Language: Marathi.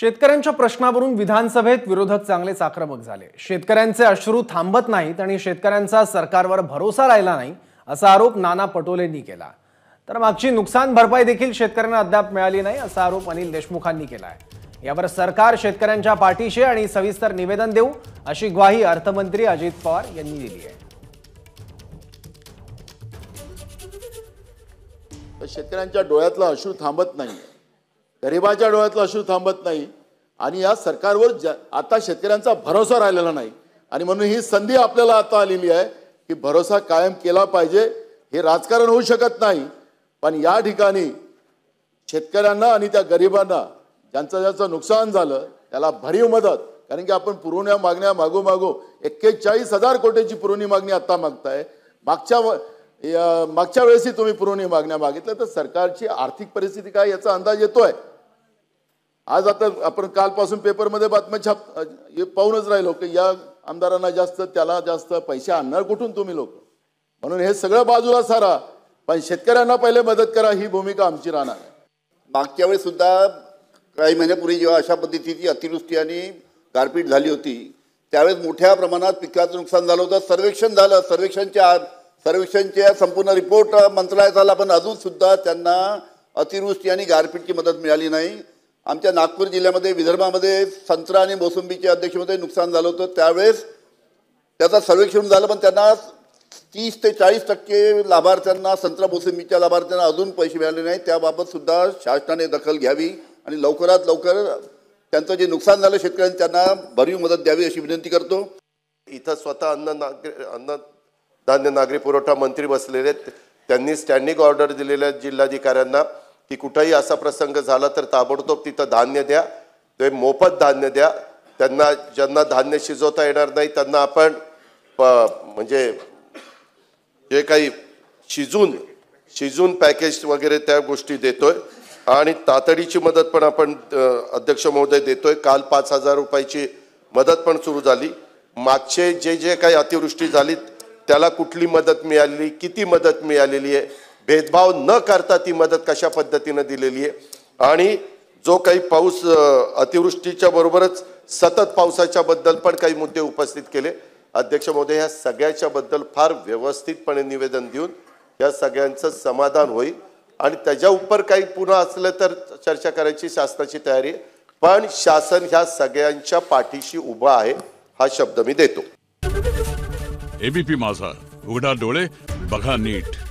शेतकऱ्यांच्या प्रश्नावरून विधानसभेत विरोधक चांगलेच आक्रमक झाले शेतकऱ्यांचे अश्रू थांबत नाहीत आणि शेतकऱ्यांचा सरकारवर भरोसा राहिला नाही असा आरोप नाना पटोलेंनी केला तर मागची नुकसान भरपाई देखील शेतकऱ्यांना अद्याप मिळाली नाही असा आरोप अनिल देशमुखांनी केला आहे यावर सरकार शेतकऱ्यांच्या पाठीशी आणि सविस्तर निवेदन देऊ अशी ग्वाही अर्थमंत्री अजित पवार यांनी दिली आहे शेतकऱ्यांच्या डोळ्यातला अश्रू थांबत नाही गरिबाच्या डोळ्यातलं अश्रू थांबत नाही आणि या सरकारवर ज आता शेतकऱ्यांचा भरोसा राहिलेला नाही आणि म्हणून ही संधी आपल्याला आता आलेली आहे की भरोसा कायम केला पाहिजे हे राजकारण होऊ शकत नाही पण या ठिकाणी शेतकऱ्यांना आणि त्या गरिबांना ज्यांचं ज्यांचं नुकसान झालं त्याला भरीव मदत कारण की आपण पुरवण्या मागण्या मागोमागो एक्केचाळीस हजार कोटीची पुरवणी मागणी आत्ता मागताय मागच्या मागच्या वेळेसही तुम्ही पुरवणी मागण्या मागितल्या तर सरकारची आर्थिक परिस्थिती काय याचा अंदाज येतोय आज आता आपण कालपासून पेपरमध्ये बातम्या छाप हे पाहूनच राहिलो की या आमदारांना जास्त त्याला जास्त पैसे आणणार कुठून तुम्ही लोक म्हणून हे सगळं बाजूला सारा पण शेतकऱ्यांना पहिले मदत करा ही भूमिका आमची राहणार मागच्या वेळेस सुद्धा काही महिन्यापूर्वी जेव्हा अशा पद्धतीची अतिवृष्टी आणि गारपीट झाली होती त्यावेळेस मोठ्या प्रमाणात पिकाचं नुकसान झालं होतं सर्वेक्षण झालं सर्वेक्षणच्या सर्वेक्षणच्या संपूर्ण रिपोर्ट मंत्रालयात आला पण अजूनसुद्धा त्यांना अतिवृष्टी आणि गारपीटची मदत मिळाली नाही आमच्या नागपूर जिल्ह्यामध्ये विदर्भामध्ये संत्रा आणि मोसंबीचे अध्यक्षमध्ये नुकसान झालं होतं त्यावेळेस त्याचं सर्वेक्षण झालं पण त्यांना तीस ते चाळीस टक्के लाभार्थ्यांना संत्रा मोसंबीच्या लाभार्थ्यांना अजून पैसे मिळाले नाही त्याबाबतसुद्धा शासनाने दखल घ्यावी आणि लवकरात लवकर त्यांचं जे नुकसान झालं शेतकऱ्यांनी त्यांना भरीव मदत द्यावी अशी विनंती करतो इथं स्वतः अन्न नागरी अन्न धान्य नागरी पुरवठा मंत्री बसलेले आहेत त्यांनी स्टँडिंग ऑर्डर दिलेल्या जिल्हाधिकाऱ्यांना की कुठंही असा प्रसंग झाला तर ताबडतोब तिथं धान्य द्या ते मोफत धान्य द्या त्यांना ज्यांना धान्य शिजवता येणार नाही त्यांना आपण म्हणजे जे काही शिजून शिजून पॅकेज वगैरे त्या गोष्टी देतोय आणि तातडीची मदत पण आपण अध्यक्ष महोदय देतोय काल पाच हजार रुपयाची मदत पण सुरू झाली मागचे जे जे काही अतिवृष्टी झाली त्याला कुठली मदत मिळाली किती मदत मिळालेली आहे भेदभाव न करता ती मदत कशा पद्धतीनं दिलेली आहे आणि जो काही पाऊस अतिवृष्टीच्या बरोबरच सतत पावसाच्या बद्दल पण काही मुद्दे उपस्थित केले अध्यक्ष महोदय ह्या सगळ्याच्या बद्दल फार व्यवस्थितपणे निवेदन देऊन या सगळ्यांचं समाधान होईल आणि त्याच्या उपर काही पुन्हा असलं तर चर्चा करायची शासनाची तयारी पण शासन ह्या सगळ्यांच्या पाठीशी उभा आहे हा शब्द मी देतो एबीपी माझा उघडा डोळे बघा नीट